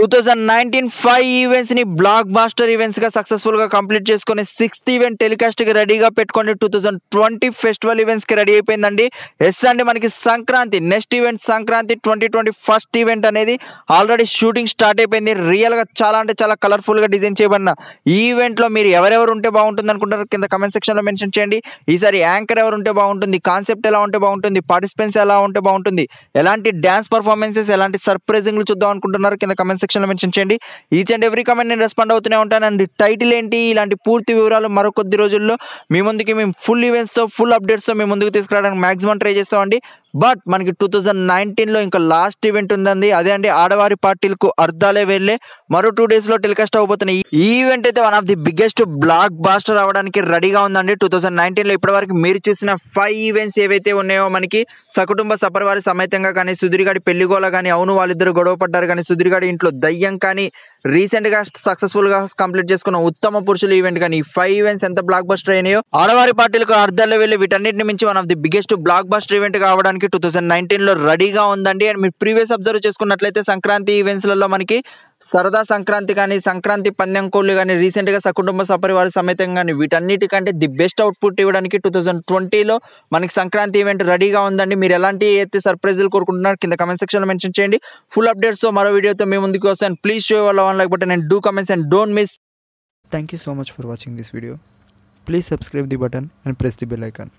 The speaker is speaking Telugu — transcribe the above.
two thousand nineteen five events ని బ్లాక్ బాస్టర్ ఈవెంట్స్ గా సక్సెస్ఫుల్ గా కంప్లీట్ చేసుకుని సిక్స్త్ ఈవెంట్ టెలికాస్ట్ కి రెడీగా పెట్టుకోండి two thousand twenty festival events కి రెడీ అయిపోయిందండి ఎస్ అండి మనకి Sankranti next event Sankranti twenty twenty first event అనేది ఆల్రెడీ షూటింగ్ స్టార్ట్ అయిపోయింది రియల్ గా చాలా అంటే చాలా కలర్ఫుల్ గా డిజైన్ చేయబడిన ఈవెంట్ లో మీరు ఎవరెవరు ఉంటే బాగుంటుంది అనుకుంటారు కింద కమెంట్ సెక్షన్ లో మెన్షన్ చేయండి ఈసారి యాంకర్ ఎవరు ఉంటే బాగుంటుంది కాన్సెప్ట్ ఎలా ఉంటే బాగుంటుంది పార్టిసిపెంట్స్ ఎలా ఉంటే బాగుంటుంది ఎలాంటి డాన్స్ పర్ఫార్మెన్సెస్ ఎలాంటి సర్ప్రైజింగ్లు చూద్దాం అనుకుంటున్నారు కింద కమెంట్ సెక్షన్లో మెన్షన్ చేయండి ఈచ్ అండ్ ఎవ్రీ కమెంట్ నేను రెస్పాండ్ అవుతూనే ఉంటాను అండ్ టైటిల్ ఏంటి ఇలాంటి పూర్తి వివరాలు మరో కొద్ది రోజుల్లో మీ ముందుకి మేము ఫుల్ ఈవెంట్స్తో ఫుల్ అప్డేట్స్తో మేము ముందుకు తీసుకురావడానికి మాక్సిమం ట్రై చేస్తామండి బట్ మనకి టూ థౌజండ్ నైన్టీన్లో ఇంకా లాస్ట్ ఈవెంట్ ఉందండి అదే అండి ఆడవారి పార్టీలకు అర్ధాలే వెళ్ళే మరో టూ డేస్లో టెలికాస్ట్ అవబోతున్నాయి ఈ ఈవెంట్ అయితే one of the biggest blockbuster అవడానికి రెడీగా ఉందండి టూ థౌజండ్ నైన్టీన్లో ఇప్పటివరకు మీరు చూసిన ఫైవ్ ఈవెంట్స్ ఏవైతే ఉన్నాయో మనకి సకుటుంబ సపరివారి సమేతంగా కానీ సుధీర్గాడి పెళ్లిగోల కానీ అవును వాళ్ళిద్దరు గొడవ పడ్డారు కానీ సుధీర్గాడి ఇంట్లో దయ్యం కానీ రీసెంట్గా సక్సెస్ఫుల్గా కంప్లీట్ చేసుకున్న ఉత్తమ పురుషులు ఈవెంట్ కానీ ఈ ఫైవ్ ఈవెంట్స్ ఎంత బ్లాక్ బాస్టర్ అయినాయో ఆడవారి పార్టీలకు అర్ధాల్లో వెళ్ళి వీటన్నిటిని మించి one of the biggest blockbuster event కావడానికి మనకి టూ థౌజండ్ నైన్టీన్లో రెడీగా ఉందండి అండ్ మీరు ప్రీవియస్ అబ్జర్వ్ చేసుకున్నట్లయితే సంక్రాంతి ఈవెంట్స్లలో మనకి సరదా సంక్రాంతి కానీ సంక్రాంతి పందెం కోళ్ళు కానీ రీసెంట్గా సకుటుంబ సపరివారి సమేతం కానీ వీటన్నిటికంటే ది బెస్ట్ అవుట్పుట్ ఇవ్వడానికి టూ థౌజండ్ ట్వంటీలో మనకి సంక్రాంతి ఈవెంట్ రెడీగా ఉందండి మీరు ఎలాంటి అయితే సర్ప్రైజులు కోరుకుంటున్నారు కింద కమెంట్ సెక్షన్లో మెన్షన్ చేయండి ఫుల్ అప్డేట్స్తో మరో వీడియోతో మేము ముందుకు వస్తాను ప్లీజ్ షో వల్ల వన్ లేకపోతే నేను and do comments and don't miss thank you so much for watching this video please subscribe the button and press the bell icon